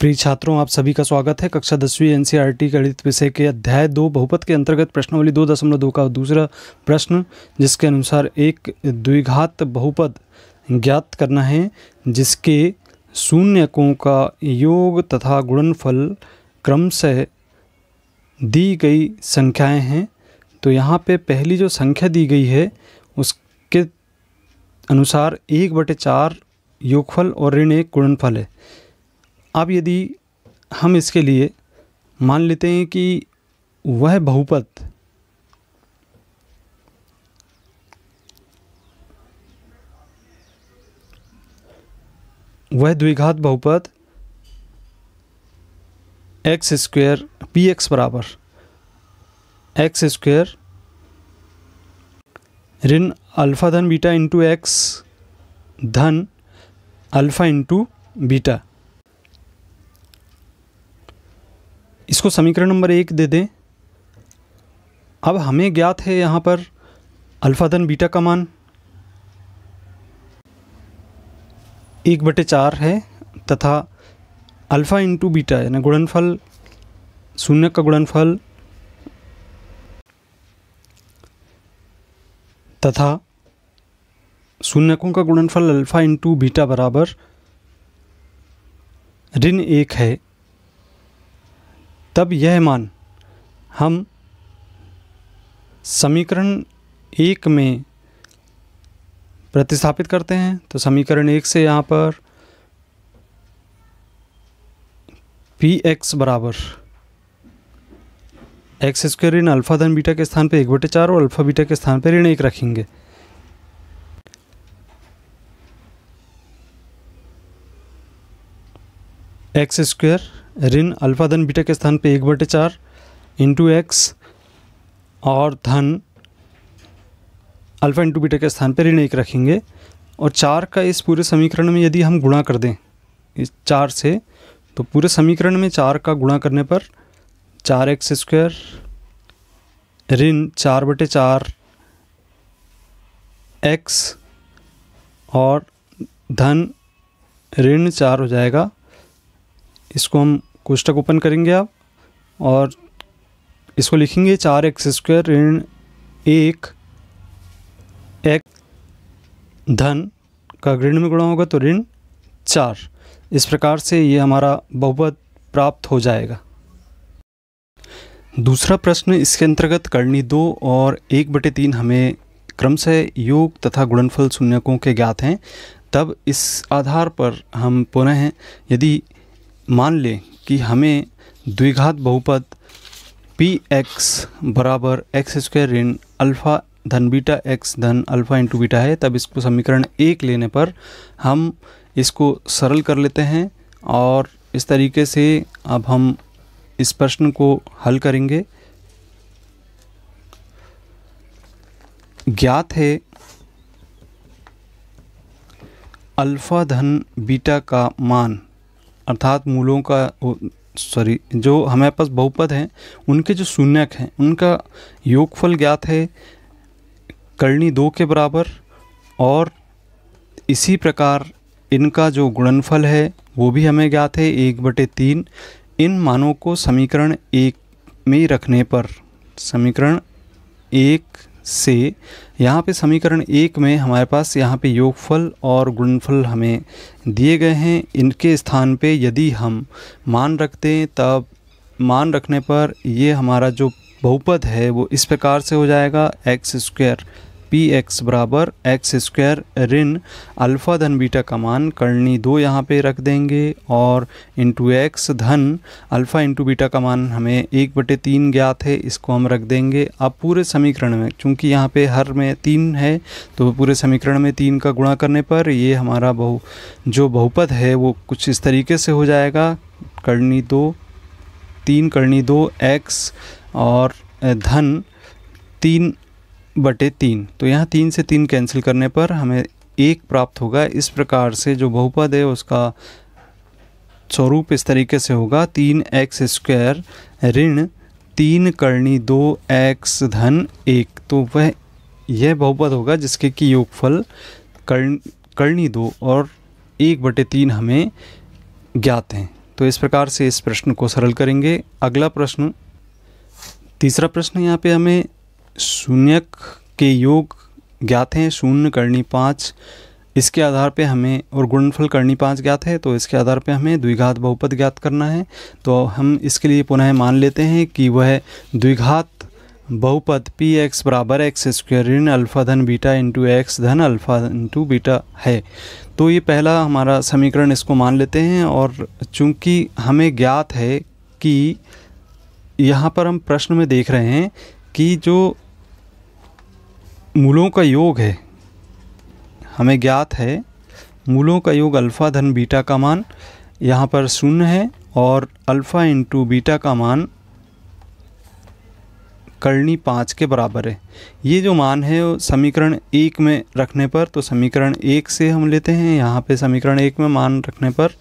प्रिय छात्रों आप सभी का स्वागत है कक्षा दसवीं एनसीईआरटी सी गणित विषय के अध्याय दो बहुपत के अंतर्गत प्रश्नवली दो दशमलव दो का दूसरा प्रश्न जिसके अनुसार एक द्विघात बहुपद ज्ञात करना है जिसके शून्यकों का योग तथा गुणनफल क्रमशः दी गई संख्याएं हैं तो यहाँ पे पहली जो संख्या दी गई है उसके अनुसार एक बटे चार योगफल और ऋण एक गुणनफल है अब यदि हम इसके लिए मान लेते हैं कि वह बहुपद वह द्विघात बहुपद एक्स स्क्वेयर पी एक्स बराबर एक्स स्क्वेयर ऋण अल्फ़ा धन बीटा इंटू एक्स धन अल्फ़ा इंटू बीटा इसको समीकरण नंबर एक दे दें अब हमें ज्ञात है यहाँ पर अल्फ़ा धन बीटा का मान एक बटे चार है तथा अल्फ़ा इंटू बीटा यानी गुणनफल शून्य का गुणनफल तथा शून्यकों का गुणनफल अल्फ़ा इंटू बीटा बराबर ऋण एक है तब यह मान हम समीकरण एक में प्रतिस्थापित करते हैं तो समीकरण एक से यहाँ पर पी एक्स बराबर एक्स स्क्वेयर ऋण अल्फ़ा धन बीटा के स्थान पर एक बटे चार और अल्फ़ा बीटा के स्थान पर ऋण एक रखेंगे एक्स स्क्वेयर ऋण अल्फा धन बीटा के स्थान पे एक बटे चार इंटू एक्स और धन अल्फा इंटू बीटा के स्थान पर ऋण एक रखेंगे और चार का इस पूरे समीकरण में यदि हम गुणा कर दें इस चार से तो पूरे समीकरण में चार का गुणा करने पर चार एक्स स्क्वायर ऋण चार बटे चार एक्स और धन ऋण चार हो जाएगा इसको हम कोष्टक ओपन करेंगे आप और इसको लिखेंगे चार एक्स स्क्वायर ऋण एक एक्स धन का ऋण में गुणा होगा तो ऋण चार इस प्रकार से ये हमारा बहुपद प्राप्त हो जाएगा दूसरा प्रश्न इसके अंतर्गत करनी दो और एक बटे तीन हमें क्रमशः योग तथा गुणनफल शून्यकों के ज्ञात हैं तब इस आधार पर हम पुनः यदि मान लें कि हमें द्विघात बहुपद पी एक्स बराबर एक्स स्क्वायर ऋण अल्फ़ा धन बीटा एक्स धन अल्फ़ा इंटू बीटा है तब इसको समीकरण एक लेने पर हम इसको सरल कर लेते हैं और इस तरीके से अब हम इस प्रश्न को हल करेंगे ज्ञात है अल्फ़ा धन बीटा का मान अर्थात मूलों का सॉरी जो हमारे पास बहुपद हैं उनके जो शून्यक हैं उनका योगफल ज्ञात है करणी दो के बराबर और इसी प्रकार इनका जो गुणनफल है वो भी हमें ज्ञात है एक बटे तीन इन मानों को समीकरण एक में रखने पर समीकरण एक से यहाँ पे समीकरण एक में हमारे पास यहाँ पे योगफल और गुणफल हमें दिए गए हैं इनके स्थान पे यदि हम मान रखते हैं तब मान रखने पर ये हमारा जो बहुपद है वो इस प्रकार से हो जाएगा एक्स स्क्वायर पी एक्स बराबर एक्स स्क्वायर ऋण अल्फ़ा धन बीटा का मान करनी दो यहाँ पे रख देंगे और इंटू एक्स धन अल्फ़ा इंटू बीटा का मान हमें एक बटे तीन ज्ञात है इसको हम रख देंगे अब पूरे समीकरण में चूँकि यहाँ पे हर में तीन है तो पूरे समीकरण में तीन का गुणा करने पर ये हमारा बहु जो बहुपद है वो कुछ इस तरीके से हो जाएगा करनी दो तीन करनी दो एक्स और धन तीन बटे तीन तो यहाँ तीन से तीन कैंसिल करने पर हमें एक प्राप्त होगा इस प्रकार से जो बहुपद है उसका स्वरूप इस तरीके से होगा तीन एक्स स्क्वायर ऋण तीन करणी दो एक्स धन एक तो वह यह बहुपद होगा जिसके कि योगफल कर्ण करणी दो और एक बटे तीन हमें ज्ञात हैं तो इस प्रकार से इस प्रश्न को सरल करेंगे अगला प्रश्न तीसरा प्रश्न यहाँ पे हमें शून्य के योग ज्ञात हैं शून्य करनी पाँच इसके आधार पे हमें और गुणनफल करनी पाँच ज्ञात है तो इसके आधार पे हमें द्विघात बहुपद ज्ञात करना है तो हम इसके लिए पुनः मान लेते हैं कि वह द्विघात बहुपद पी एक्स बराबर एक्स स्क्वेयर ऋण अल्फ़ा धन बीटा इंटू एक्स धन अल्फ़ा इंटू बीटा है तो ये पहला हमारा समीकरण इसको मान लेते हैं और चूंकि हमें ज्ञात है कि यहाँ पर हम प्रश्न में देख रहे हैं कि जो मूलों का योग है हमें ज्ञात है मूलों का योग अल्फ़ा धन बीटा का मान यहाँ पर शून्य है और अल्फ़ा इंटू बीटा का मान करणी पाँच के बराबर है ये जो मान है वो समीकरण एक में रखने पर तो समीकरण एक से हम लेते हैं यहाँ पे समीकरण एक में मान रखने पर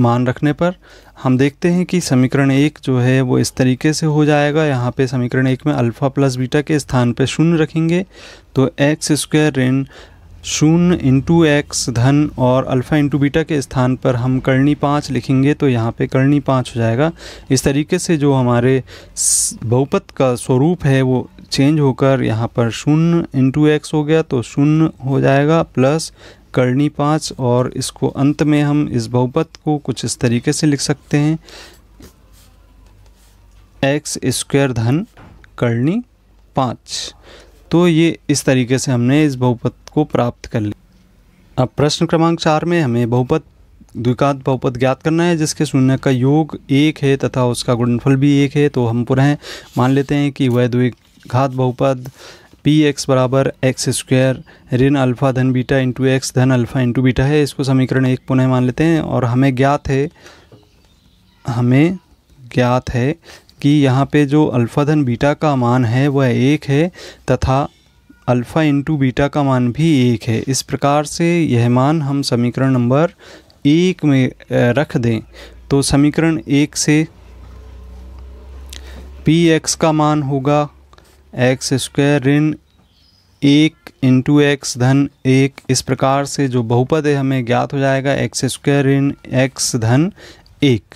मान रखने पर हम देखते हैं कि समीकरण एक जो है वो इस तरीके से हो जाएगा यहाँ पे समीकरण एक में अल्फ़ा प्लस बीटा के स्थान पे शून्य रखेंगे तो एक्स स्क्वायर ऋण शून्य इंटू एक्स धन और अल्फ़ा इंटू बीटा के स्थान पर हम करणी पाँच लिखेंगे तो यहाँ पे करणी पाँच हो जाएगा इस तरीके से जो हमारे बहुपत का स्वरूप है वो चेंज होकर यहाँ पर शून्य इंटू एक्स हो गया तो शून्य हो जाएगा प्लस करणी पाँच और इसको अंत में हम इस बहुपद को कुछ इस तरीके से लिख सकते हैं एक्स स्क्वायर धन करणी पाँच तो ये इस तरीके से हमने इस बहुपद को प्राप्त कर लिया अब प्रश्न क्रमांक चार में हमें बहुपद द्विकांत बहुपद ज्ञात करना है जिसके शून्य का योग एक है तथा उसका गुणनफल भी एक है तो हम पुनः मान लेते हैं कि वह द्विघात बहुपद पी एक्स बराबर एक्स स्क्वायर ऋण अल्फ़ा धन बीटा इंटू एक्स धन अल्फ़ा इंटू बीटा है इसको समीकरण एक पुनः मान लेते हैं और हमें ज्ञात है हमें ज्ञात है कि यहाँ पे जो अल्फ़ा धन बीटा का मान है वह एक है तथा अल्फ़ा इंटू बीटा का मान भी एक है इस प्रकार से यह मान हम समीकरण नंबर एक में रख दें तो समीकरण एक से पी एक्स का मान होगा एक्स स्क्वायर ऋण एक इंटू एक्स धन एक इस प्रकार से जो बहुपद है हमें ज्ञात हो जाएगा एक्स स्क्वायर ऋण एक्स धन एक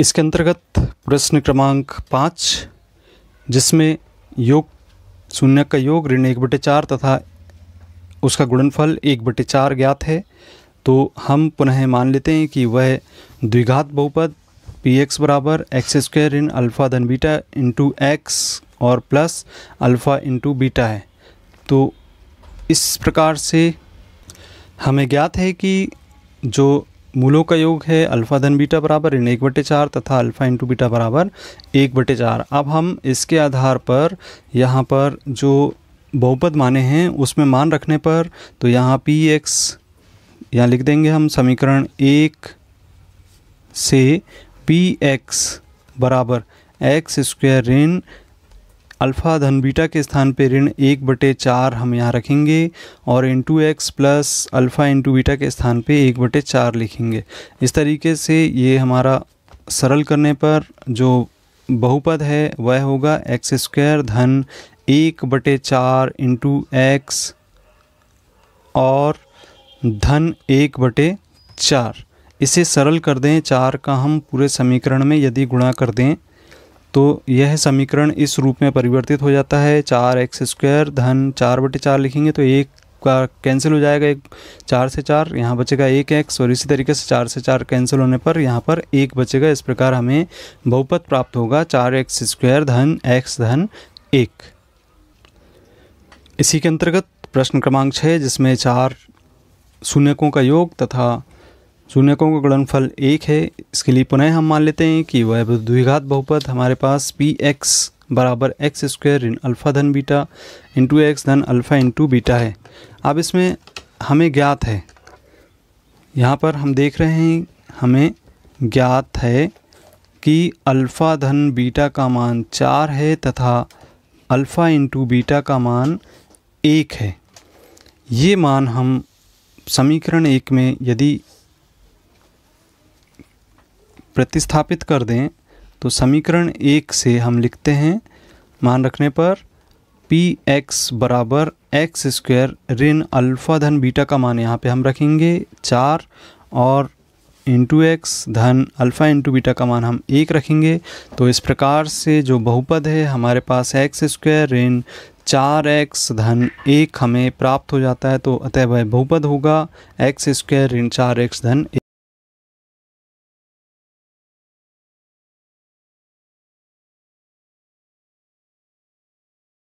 इसके अंतर्गत प्रश्न क्रमांक पाँच जिसमें योग शून्य का योग ऋण एक बटे चार तथा उसका गुणनफल एक बटे चार ज्ञात है तो हम पुनः मान लेते हैं कि वह द्विघात बहुपद पी एक्स बराबर एक्स स्क्वायर इन अल्फ़ा धन बीटा इंटू एक्स और प्लस अल्फ़ा इंटू बीटा है तो इस प्रकार से हमें ज्ञात है कि जो मूलों का योग है अल्फ़ा धन बीटा बराबर इन एक बटे चार तथा अल्फ़ा इंटू बीटा बराबर एक बटे चार अब हम इसके आधार पर यहाँ पर जो बहुपद माने हैं उसमें मान रखने पर तो यहाँ पी एक्स यहाँ लिख देंगे हम समीकरण एक से पी एक्स बराबर एक्स स्क्वायर ऋण अल्फ़ा धन बीटा के स्थान पर ऋण एक बटे चार हम यहाँ रखेंगे और into X plus alpha into beta के स्थान पर एक बटे चार लिखेंगे इस तरीके से ये हमारा सरल करने पर जो बहुपद है वह होगा एक्स स्क्वायर धन एक बटे चार इंटू एक्स और धन एक बटे चार इसे सरल कर दें चार का हम पूरे समीकरण में यदि गुणा कर दें तो यह समीकरण इस रूप में परिवर्तित हो जाता है चार एक्स स्क्वायर धन चार बटे चार लिखेंगे तो एक का कैंसिल हो जाएगा एक चार से चार यहाँ बचेगा एक एक्स और इसी तरीके से चार से चार कैंसिल होने पर यहाँ पर एक बचेगा इस प्रकार हमें बहुपत प्राप्त होगा चार एक्स स्क्वायर धन एक्स धन एक इसी के अंतर्गत प्रश्न क्रमांक छः जिसमें चार शून्यकों का योग तथा शून्यकों का गुणनफल एक है इसके लिए पुनः हम मान लेते हैं कि वह द्विघात बहुपद हमारे पास पी एक्स बराबर एक्स स्क्वायर ऋण अल्फ़ा धन बीटा इंटू एक्स धन अल्फ़ा इंटू बीटा है अब इसमें हमें ज्ञात है यहाँ पर हम देख रहे हैं हमें ज्ञात है कि अल्फ़ा धन बीटा का मान चार है तथा अल्फ़ा इंटू बीटा का मान एक है ये मान हम समीकरण एक में यदि प्रतिस्थापित कर दें तो समीकरण एक से हम लिखते हैं मान रखने पर पी एक्स बराबर एक्स स्क्वायर ऋण अल्फ़ा धन बीटा का मान यहाँ पे हम रखेंगे चार और इंटू एक्स धन अल्फ़ा इंटू बीटा का मान हम एक रखेंगे तो इस प्रकार से जो बहुपद है हमारे पास एक्स स्क्वायर ऋण चार एक्स धन एक हमें प्राप्त हो जाता है तो अतः वह बहुपद होगा एक्स स्क्वायर ऋण चार एक्स धन एक